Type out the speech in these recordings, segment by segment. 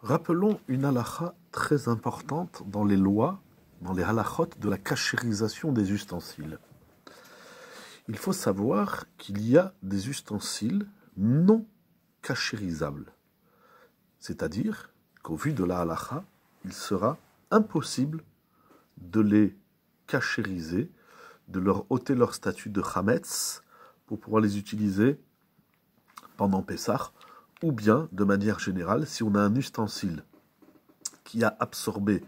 Rappelons une halacha très importante dans les lois, dans les halachot de la cachérisation des ustensiles. Il faut savoir qu'il y a des ustensiles non cachérisables, c'est-à-dire qu'au vu de la halacha, il sera impossible de les cachériser, de leur ôter leur statut de chametz pour pouvoir les utiliser pendant Pessah ou bien, de manière générale, si on a un ustensile qui a absorbé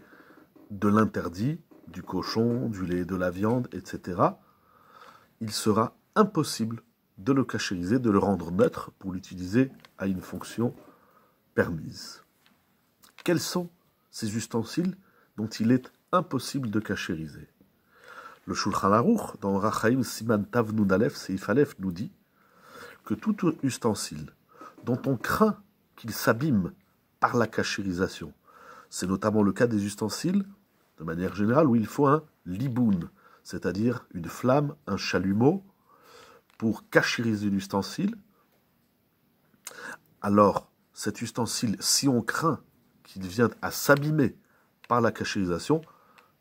de l'interdit, du cochon, du lait, de la viande, etc., il sera impossible de le cachériser, de le rendre neutre pour l'utiliser à une fonction permise. Quels sont ces ustensiles dont il est impossible de cachériser Le Shulchan Aruch, dans Rachaim Siman Tav Alef nous dit que tout ustensile dont on craint qu'il s'abîme par la cachérisation. C'est notamment le cas des ustensiles, de manière générale, où il faut un liboun, c'est-à-dire une flamme, un chalumeau, pour cachériser l'ustensile. Alors, cet ustensile, si on craint qu'il vienne à s'abîmer par la cachérisation,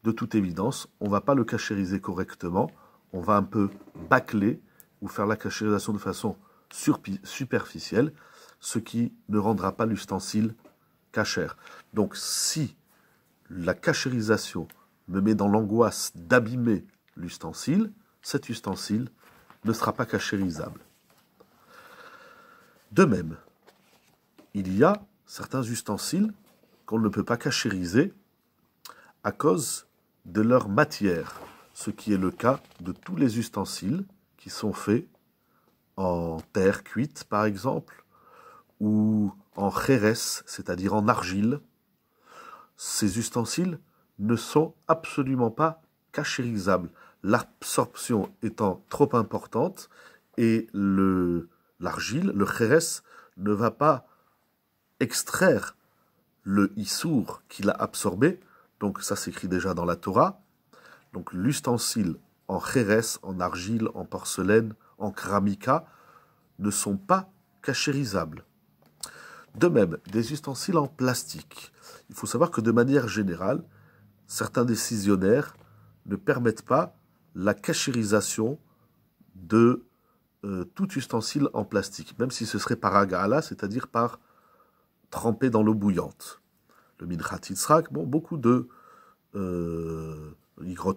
de toute évidence, on ne va pas le cachériser correctement, on va un peu bâcler ou faire la cachérisation de façon superficielle, ce qui ne rendra pas l'ustensile cachère. Donc si la cachérisation me met dans l'angoisse d'abîmer l'ustensile, cet ustensile ne sera pas cachérisable. De même, il y a certains ustensiles qu'on ne peut pas cachériser à cause de leur matière, ce qui est le cas de tous les ustensiles qui sont faits en terre cuite, par exemple, ou en chérès, c'est-à-dire en argile, ces ustensiles ne sont absolument pas cachérisables, l'absorption étant trop importante et l'argile, le chérès, ne va pas extraire le issour qu'il a absorbé, donc ça s'écrit déjà dans la Torah, donc l'ustensile en chérès, en argile, en porcelaine, en keramika ne sont pas cachérisables. De même, des ustensiles en plastique. Il faut savoir que de manière générale, certains décisionnaires ne permettent pas la cachérisation de euh, tout ustensile en plastique, même si ce serait par agala, c'est-à-dire par tremper dans l'eau bouillante. Le Minrat Yitzhak, bon, beaucoup de euh, Yigrot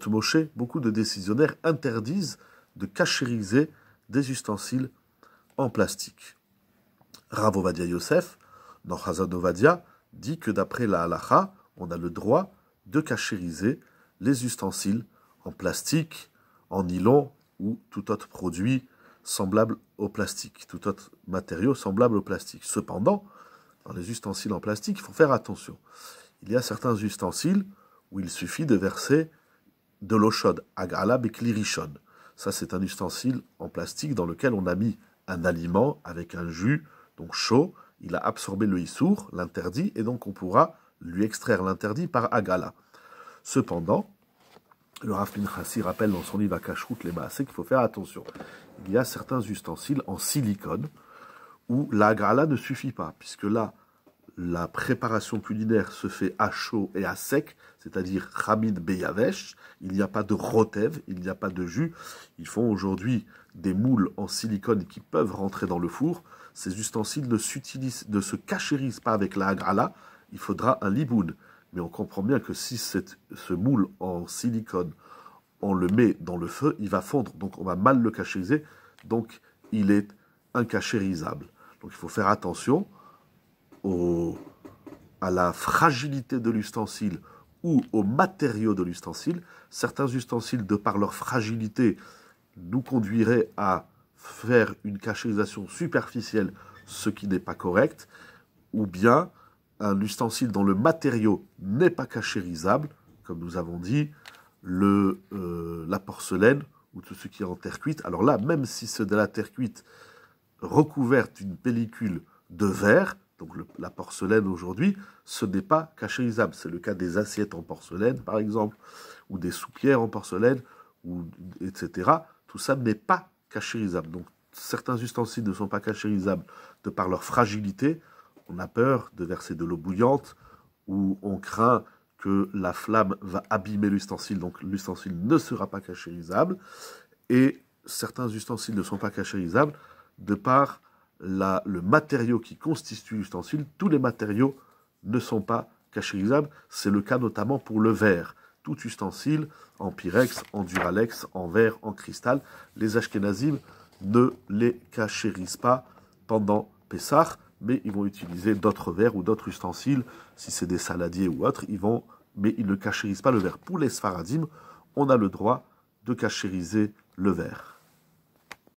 beaucoup de décisionnaires interdisent de cachériser des ustensiles en plastique. Rav Ovadia Yosef, dans Hazan Ovadia, dit que d'après la halacha, on a le droit de cachériser les ustensiles en plastique, en nylon ou tout autre produit semblable au plastique, tout autre matériau semblable au plastique. Cependant, dans les ustensiles en plastique, il faut faire attention. Il y a certains ustensiles où il suffit de verser de l'eau chaude, agalab et klirichon. Ça, c'est un ustensile en plastique dans lequel on a mis un aliment avec un jus, donc chaud. Il a absorbé le issour, l'interdit, et donc on pourra lui extraire l'interdit par agala. Cependant, le Rav Khassi rappelle dans son livre à les Maasé qu'il faut faire attention. Il y a certains ustensiles en silicone où l'agala ne suffit pas, puisque là, la préparation culinaire se fait à chaud et à sec, c'est-à-dire Hamid Beyavesh. Il n'y a pas de rotev, il n'y a pas de jus. Ils font aujourd'hui des moules en silicone qui peuvent rentrer dans le four. Ces ustensiles ne, ne se cachérisent pas avec la agrala. Il faudra un liboun. Mais on comprend bien que si ce moule en silicone, on le met dans le feu, il va fondre. Donc on va mal le cachériser. Donc il est incachérisable. Donc il faut faire attention à la fragilité de l'ustensile ou au matériaux de l'ustensile. Certains ustensiles, de par leur fragilité, nous conduiraient à faire une cachérisation superficielle, ce qui n'est pas correct, ou bien un ustensile dont le matériau n'est pas cachérisable, comme nous avons dit, euh, la porcelaine ou tout ce qui est en terre cuite. Alors là, même si c'est de la terre cuite recouverte d'une pellicule de verre, donc la porcelaine aujourd'hui, ce n'est pas cachérisable. C'est le cas des assiettes en porcelaine, par exemple, ou des soupières en porcelaine, ou, etc. Tout ça n'est pas cachérisable. Donc certains ustensiles ne sont pas cachérisables de par leur fragilité. On a peur de verser de l'eau bouillante, ou on craint que la flamme va abîmer l'ustensile, donc l'ustensile ne sera pas cachérisable. Et certains ustensiles ne sont pas cachérisables de par le matériau qui constitue l'ustensile, tous les matériaux ne sont pas cachérisables. C'est le cas notamment pour le verre. Tout ustensile, en pyrex, en duralex, en verre, en cristal, les ashkenazim ne les cachérisent pas pendant Pessah, mais ils vont utiliser d'autres verres ou d'autres ustensiles, si c'est des saladiers ou autres, ils vont, mais ils ne cachérisent pas le verre. Pour les sfaradim, on a le droit de cachériser le verre.